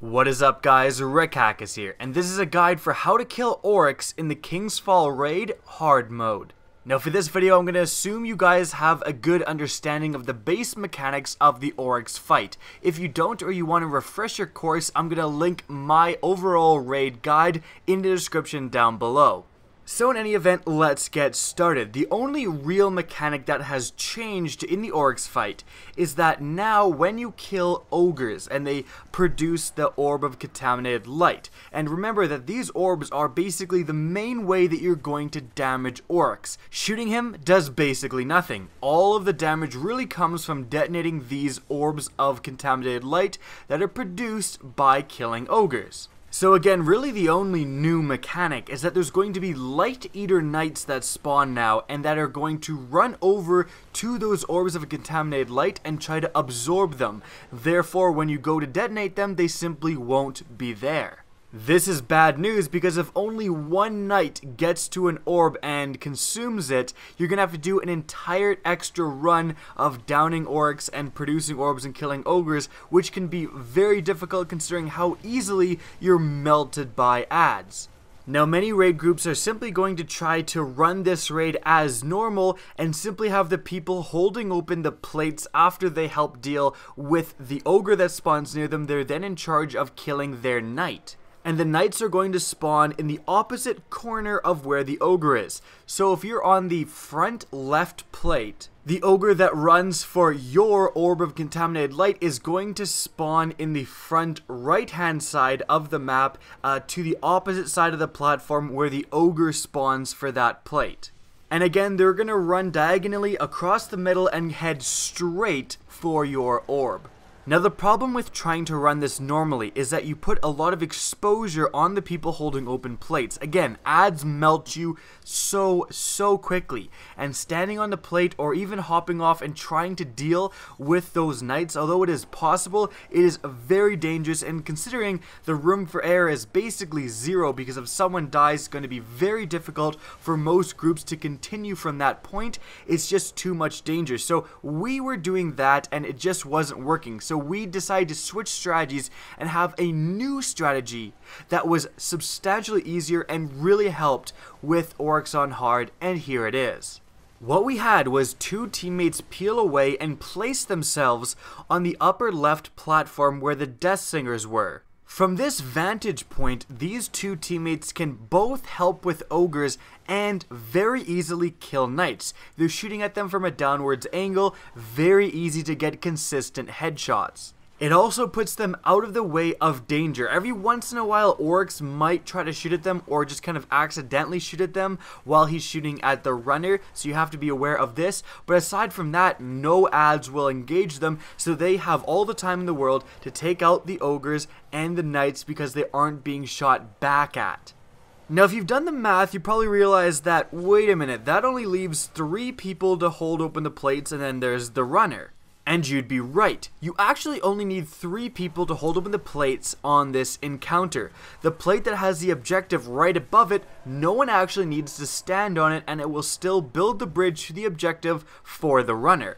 What is up guys, Rickhack is here, and this is a guide for how to kill Oryx in the King's Fall Raid Hard Mode. Now for this video I'm going to assume you guys have a good understanding of the base mechanics of the Oryx fight. If you don't or you want to refresh your course, I'm going to link my overall raid guide in the description down below. So in any event, let's get started. The only real mechanic that has changed in the orcs fight is that now when you kill ogres and they produce the Orb of Contaminated Light, and remember that these orbs are basically the main way that you're going to damage orcs. Shooting him does basically nothing. All of the damage really comes from detonating these Orbs of Contaminated Light that are produced by killing ogres. So again, really the only new mechanic is that there's going to be Light Eater Knights that spawn now and that are going to run over to those orbs of a contaminated light and try to absorb them. Therefore, when you go to detonate them, they simply won't be there. This is bad news because if only one knight gets to an orb and consumes it, you're going to have to do an entire extra run of downing orcs and producing orbs and killing ogres, which can be very difficult considering how easily you're melted by ads. Now many raid groups are simply going to try to run this raid as normal and simply have the people holding open the plates after they help deal with the ogre that spawns near them. They're then in charge of killing their knight and the knights are going to spawn in the opposite corner of where the ogre is. So if you're on the front left plate, the ogre that runs for your orb of contaminated light is going to spawn in the front right hand side of the map uh, to the opposite side of the platform where the ogre spawns for that plate. And again, they're going to run diagonally across the middle and head straight for your orb. Now the problem with trying to run this normally is that you put a lot of exposure on the people holding open plates. Again, ads melt you so, so quickly. And standing on the plate or even hopping off and trying to deal with those knights, although it is possible, it is very dangerous and considering the room for error is basically zero because if someone dies, it's going to be very difficult for most groups to continue from that point. It's just too much danger. So we were doing that and it just wasn't working. So we decided to switch strategies and have a new strategy that was substantially easier and really helped with Oryx on hard, and here it is. What we had was two teammates peel away and place themselves on the upper left platform where the Death Singers were. From this vantage point, these two teammates can both help with ogres and very easily kill knights. They're shooting at them from a downwards angle, very easy to get consistent headshots. It also puts them out of the way of danger. Every once in a while, Oryx might try to shoot at them or just kind of accidentally shoot at them while he's shooting at the runner, so you have to be aware of this. But aside from that, no ads will engage them, so they have all the time in the world to take out the ogres and the knights because they aren't being shot back at. Now, if you've done the math, you probably realize that, wait a minute, that only leaves three people to hold open the plates, and then there's the runner. And you'd be right. You actually only need three people to hold open the plates on this encounter. The plate that has the objective right above it, no one actually needs to stand on it and it will still build the bridge to the objective for the runner.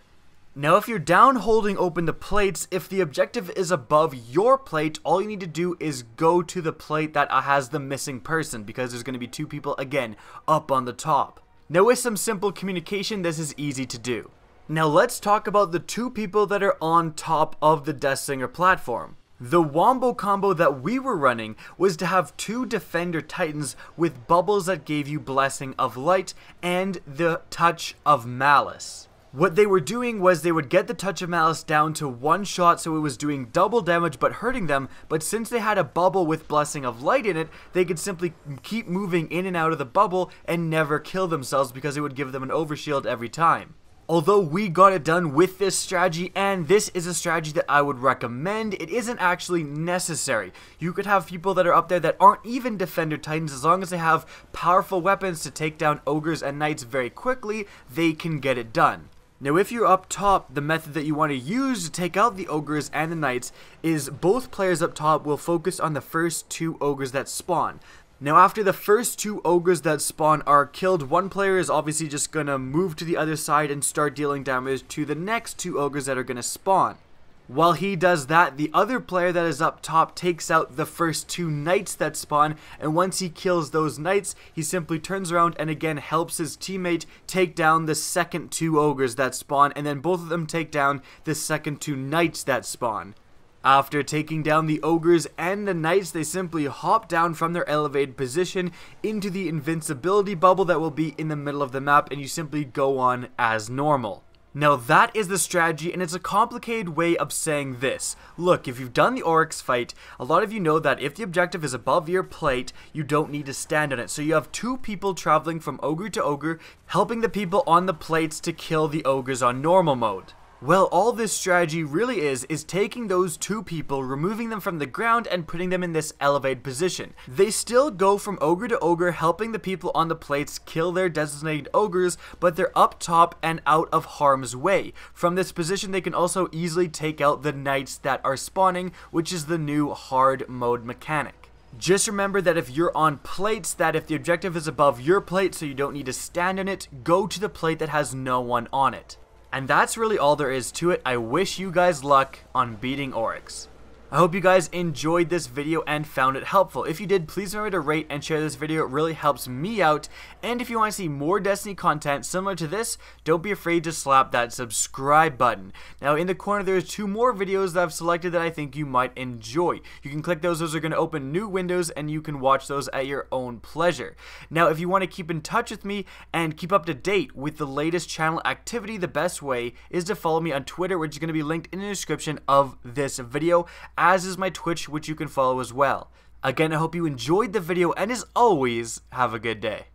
Now if you're down holding open the plates, if the objective is above your plate, all you need to do is go to the plate that has the missing person because there's going to be two people again up on the top. Now with some simple communication, this is easy to do. Now let's talk about the two people that are on top of the Death Singer platform. The Wombo combo that we were running was to have two Defender Titans with bubbles that gave you Blessing of Light and the Touch of Malice. What they were doing was they would get the Touch of Malice down to one shot so it was doing double damage but hurting them, but since they had a bubble with Blessing of Light in it, they could simply keep moving in and out of the bubble and never kill themselves because it would give them an overshield every time. Although we got it done with this strategy, and this is a strategy that I would recommend, it isn't actually necessary. You could have people that are up there that aren't even Defender Titans, as long as they have powerful weapons to take down Ogres and Knights very quickly, they can get it done. Now if you're up top, the method that you want to use to take out the ogres and the knights is both players up top will focus on the first two ogres that spawn. Now after the first two ogres that spawn are killed, one player is obviously just going to move to the other side and start dealing damage to the next two ogres that are going to spawn. While he does that, the other player that is up top takes out the first two knights that spawn, and once he kills those knights, he simply turns around and again helps his teammate take down the second two ogres that spawn, and then both of them take down the second two knights that spawn. After taking down the ogres and the knights, they simply hop down from their elevated position into the invincibility bubble that will be in the middle of the map and you simply go on as normal. Now that is the strategy and it's a complicated way of saying this. Look, if you've done the Oryx fight, a lot of you know that if the objective is above your plate, you don't need to stand on it. So you have two people traveling from ogre to ogre, helping the people on the plates to kill the ogres on normal mode. Well, all this strategy really is, is taking those two people, removing them from the ground, and putting them in this elevated position. They still go from ogre to ogre, helping the people on the plates kill their designated ogres, but they're up top and out of harm's way. From this position, they can also easily take out the knights that are spawning, which is the new hard mode mechanic. Just remember that if you're on plates, that if the objective is above your plate so you don't need to stand on it, go to the plate that has no one on it. And that's really all there is to it. I wish you guys luck on beating Oryx. I hope you guys enjoyed this video and found it helpful. If you did, please remember to rate and share this video. It really helps me out. And if you want to see more Destiny content similar to this, don't be afraid to slap that subscribe button. Now in the corner there's two more videos that I've selected that I think you might enjoy. You can click those, those are going to open new windows and you can watch those at your own pleasure. Now if you want to keep in touch with me and keep up to date with the latest channel activity, the best way is to follow me on Twitter which is going to be linked in the description of this video as is my Twitch, which you can follow as well. Again, I hope you enjoyed the video, and as always, have a good day.